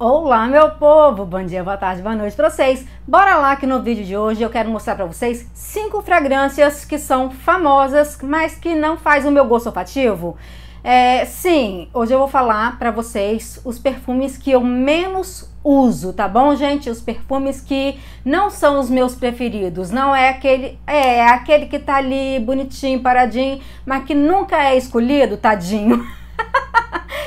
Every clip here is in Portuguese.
Olá meu povo, bom dia, boa tarde, boa noite para vocês. Bora lá que no vídeo de hoje eu quero mostrar para vocês cinco fragrâncias que são famosas, mas que não faz o meu gosto olfativo. É, sim, hoje eu vou falar para vocês os perfumes que eu menos uso, tá bom, gente? Os perfumes que não são os meus preferidos, não é aquele, é, é aquele que tá ali bonitinho, paradinho, mas que nunca é escolhido, tadinho.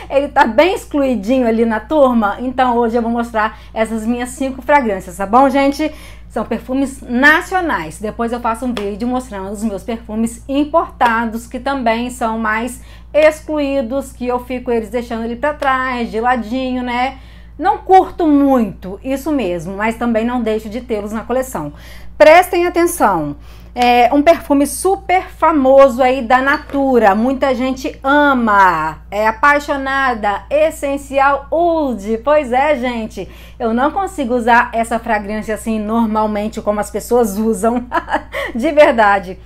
ele tá bem excluidinho ali na turma, então hoje eu vou mostrar essas minhas cinco fragrâncias, tá bom, gente? São perfumes nacionais. Depois eu faço um vídeo mostrando os meus perfumes importados, que também são mais excluídos, que eu fico eles deixando ele para trás, de ladinho, né? Não curto muito, isso mesmo, mas também não deixo de tê-los na coleção. Prestem atenção. É um perfume super famoso aí da Natura. Muita gente ama, é apaixonada, essencial old. Pois é, gente. Eu não consigo usar essa fragrância assim normalmente como as pessoas usam, de verdade.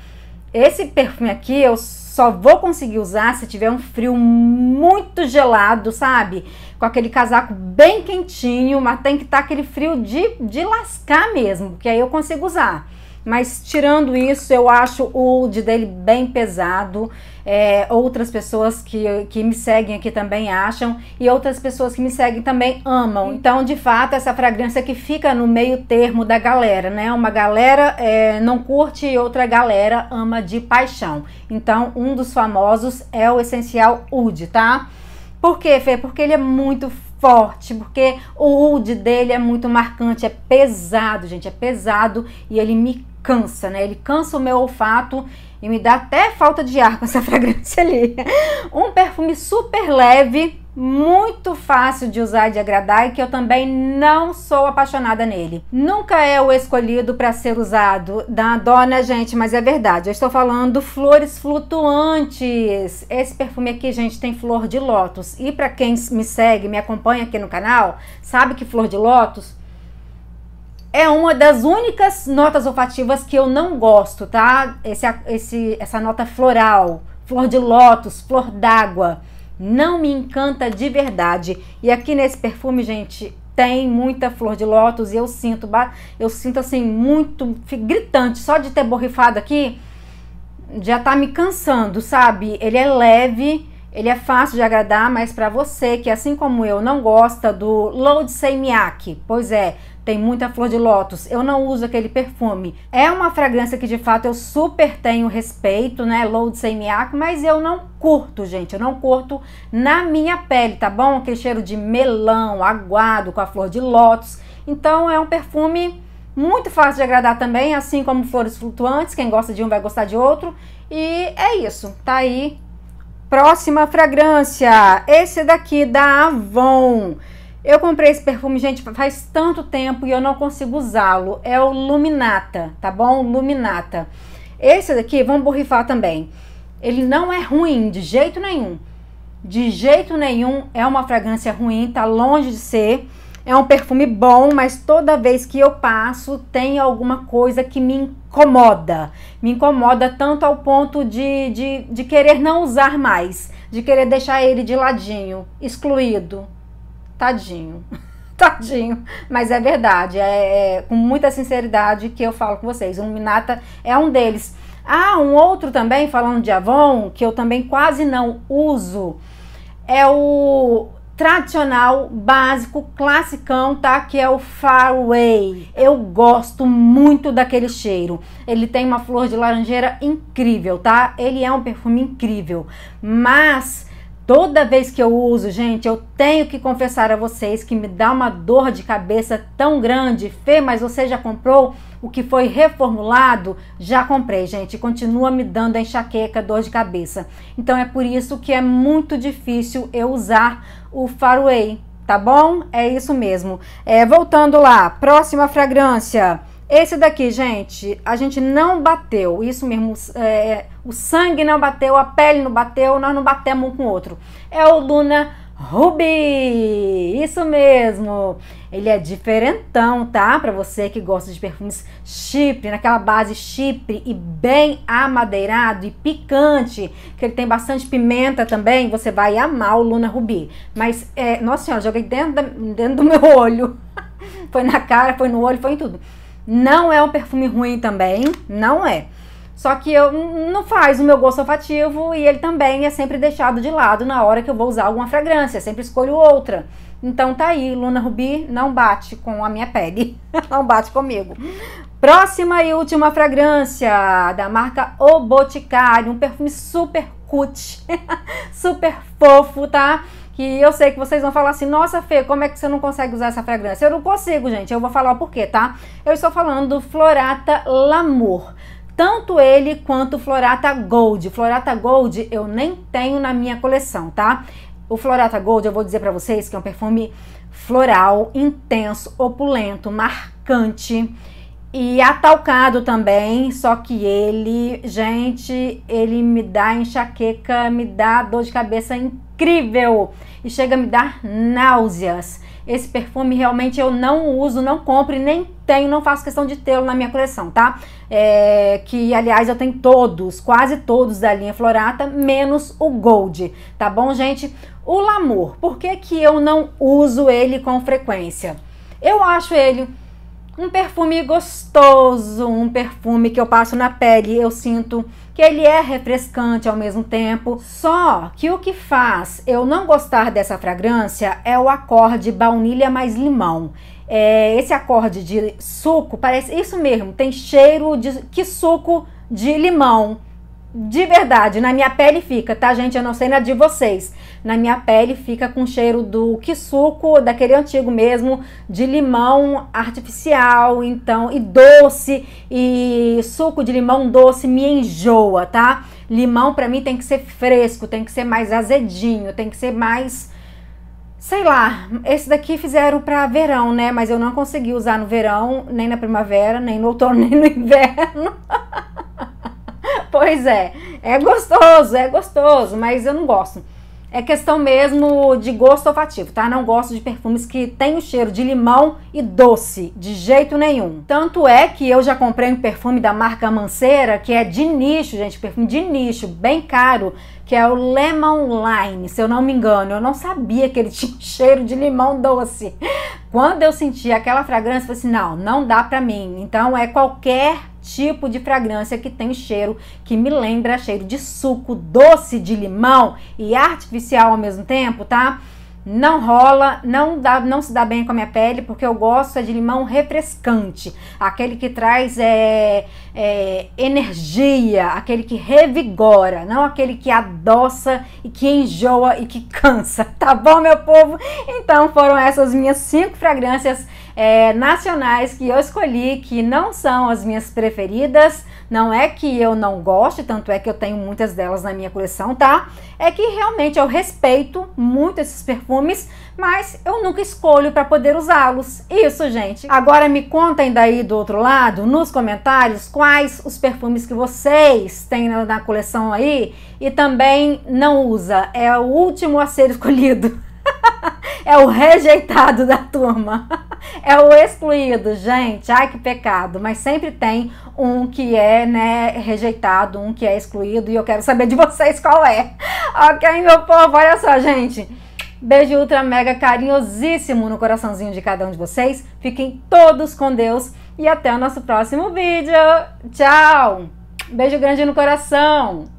Esse perfume aqui eu só vou conseguir usar se tiver um frio muito gelado, sabe? Com aquele casaco bem quentinho, mas tem que estar tá aquele frio de, de lascar mesmo, que aí eu consigo usar. Mas tirando isso, eu acho o de dele bem pesado. É, outras pessoas que, que me seguem aqui também acham, e outras pessoas que me seguem também amam. Então, de fato, essa fragrância que fica no meio termo da galera, né? Uma galera é, não curte e outra galera ama de paixão. Então, um dos famosos é o essencial Oud, tá? Por quê, Fê? Porque ele é muito forte, porque o old dele é muito marcante, é pesado, gente, é pesado e ele me cansa, né? Ele cansa o meu olfato e me dá até falta de ar com essa fragrância ali. Um perfume super leve, muito fácil de usar e de agradar e que eu também não sou apaixonada nele. Nunca é o escolhido para ser usado. Dá dó, né, gente? Mas é verdade. Eu estou falando flores flutuantes. Esse perfume aqui, gente, tem flor de lótus. E para quem me segue, me acompanha aqui no canal, sabe que flor de lótus é uma das únicas notas olfativas que eu não gosto, tá? Esse, esse, essa nota floral, flor de lótus, flor d'água não me encanta de verdade. E aqui nesse perfume, gente, tem muita flor de lótus e eu sinto, eu sinto assim muito gritante só de ter borrifado aqui, já tá me cansando, sabe? Ele é leve, ele é fácil de agradar, mas para você que assim como eu não gosta do Load Semiak, pois é, tem muita flor de lótus, eu não uso aquele perfume. É uma fragrância que de fato eu super tenho respeito, né? Low de semiac, mas eu não curto, gente. Eu não curto na minha pele, tá bom? Aquele cheiro de melão, aguado, com a flor de lótus. Então é um perfume muito fácil de agradar também, assim como flores flutuantes. Quem gosta de um vai gostar de outro. E é isso, tá aí. Próxima fragrância, esse daqui da Avon. Eu comprei esse perfume, gente, faz tanto tempo e eu não consigo usá-lo. É o Luminata, tá bom? Luminata. Esse daqui, vamos borrifar também. Ele não é ruim de jeito nenhum. De jeito nenhum é uma fragrância ruim, tá longe de ser. É um perfume bom, mas toda vez que eu passo tem alguma coisa que me incomoda. Me incomoda tanto ao ponto de, de, de querer não usar mais, de querer deixar ele de ladinho, excluído, Tadinho. Tadinho, mas é verdade, é, é, com muita sinceridade que eu falo com vocês. O Luminata é um deles. Ah, um outro também, falando de Avon, que eu também quase não uso, é o tradicional, básico, classicão, tá? Que é o Faraway. Eu gosto muito daquele cheiro. Ele tem uma flor de laranjeira incrível, tá? Ele é um perfume incrível, mas Toda vez que eu uso, gente, eu tenho que confessar a vocês que me dá uma dor de cabeça tão grande. Fê, mas você já comprou o que foi reformulado? Já comprei, gente. Continua me dando a enxaqueca, dor de cabeça. Então é por isso que é muito difícil eu usar o Farway, tá bom? É isso mesmo. É, voltando lá, próxima fragrância. Esse daqui, gente, a gente não bateu, isso mesmo, é, é, o sangue não bateu, a pele não bateu, nós não batemos um com o outro. É o Luna Ruby, isso mesmo. Ele é diferentão, tá? Para você que gosta de perfumes chipre, naquela base chipre e bem amadeirado e picante, que ele tem bastante pimenta também, você vai amar o Luna Ruby. Mas, é, nossa senhora, joguei dentro, da, dentro do meu olho. foi na cara, foi no olho, foi em tudo. Não é um perfume ruim também, não é. Só que eu não faz o meu gosto olfativo e ele também é sempre deixado de lado na hora que eu vou usar alguma fragrância, sempre escolho outra. Então tá aí, Luna Rubi não bate com a minha pele, não bate comigo. Próxima e última fragrância da marca O Boticário, um perfume super cut, super fofo, tá? que eu sei que vocês vão falar assim, nossa Fê, como é que você não consegue usar essa fragrância? Eu não consigo, gente, eu vou falar o porquê, tá? Eu estou falando do Florata Lamour tanto ele quanto o Florata Gold. Florata Gold eu nem tenho na minha coleção, tá? O Florata Gold eu vou dizer para vocês que é um perfume floral, intenso, opulento, marcante e atalcado também, só que ele, gente, ele me dá enxaqueca, me dá dor de cabeça em incrível e chega a me dar náuseas. Esse perfume realmente eu não uso, não compro e nem tenho, não faço questão de tê-lo na minha coleção, tá? É, que aliás eu tenho todos, quase todos da linha Florata, menos o Gold, tá bom, gente? O Lamour, por que, que eu não uso ele com frequência? Eu acho ele um perfume gostoso, um perfume que eu passo na pele, eu sinto que ele é refrescante ao mesmo tempo. Só que o que faz eu não gostar dessa fragrância é o acorde baunilha mais limão. É, esse acorde de suco parece isso mesmo, tem cheiro de que suco de limão de verdade, na minha pele fica, tá, gente? Eu não sei na de vocês. Na minha pele fica com cheiro do que suco, daquele antigo mesmo, de limão artificial, então, e doce, e suco de limão doce me enjoa, tá? Limão para mim tem que ser fresco, tem que ser mais azedinho, tem que ser mais sei lá, esse daqui fizeram para verão, né? Mas eu não consegui usar no verão, nem na primavera, nem no outono, nem no inverno. Pois é, é gostoso, é gostoso, mas eu não gosto. É questão mesmo de gosto olfativo, tá? Não gosto de perfumes que tem o cheiro de limão e doce, de jeito nenhum. Tanto é que eu já comprei um perfume da marca Manceira, que é de nicho, gente, perfume de nicho, bem caro, que é o Lemon line se eu não me engano. Eu não sabia que ele tinha cheiro de limão doce. Quando eu senti aquela fragrância, eu falei assim: não, não dá pra mim. Então é qualquer tipo de fragrância que tem cheiro que me lembra cheiro de suco doce de limão e artificial ao mesmo tempo, tá? não rola, não, dá, não se dá bem com a minha pele, porque eu gosto é de limão refrescante, aquele que traz é, é, energia, aquele que revigora, não aquele que adoça e que enjoa e que cansa, tá bom, meu povo? Então foram essas minhas cinco fragrâncias é, nacionais que eu escolhi, que não são as minhas preferidas não é que eu não goste, tanto é que eu tenho muitas delas na minha coleção, tá? É que realmente eu respeito muito esses perfumes, mas eu nunca escolho para poder usá-los. Isso, gente. Agora me contem daí do outro lado, nos comentários, quais os perfumes que vocês têm na, coleção aí e também não usa. É o último a ser escolhido é o rejeitado da turma, é o excluído, gente. Ai que pecado, mas sempre tem um que é, né, rejeitado, um que é excluído e eu quero saber de vocês qual é. OK, meu povo, olha só, gente. Beijo ultra mega carinhosíssimo no coraçãozinho de cada um de vocês. Fiquem todos com Deus e até o nosso próximo vídeo. Tchau. Beijo grande no coração.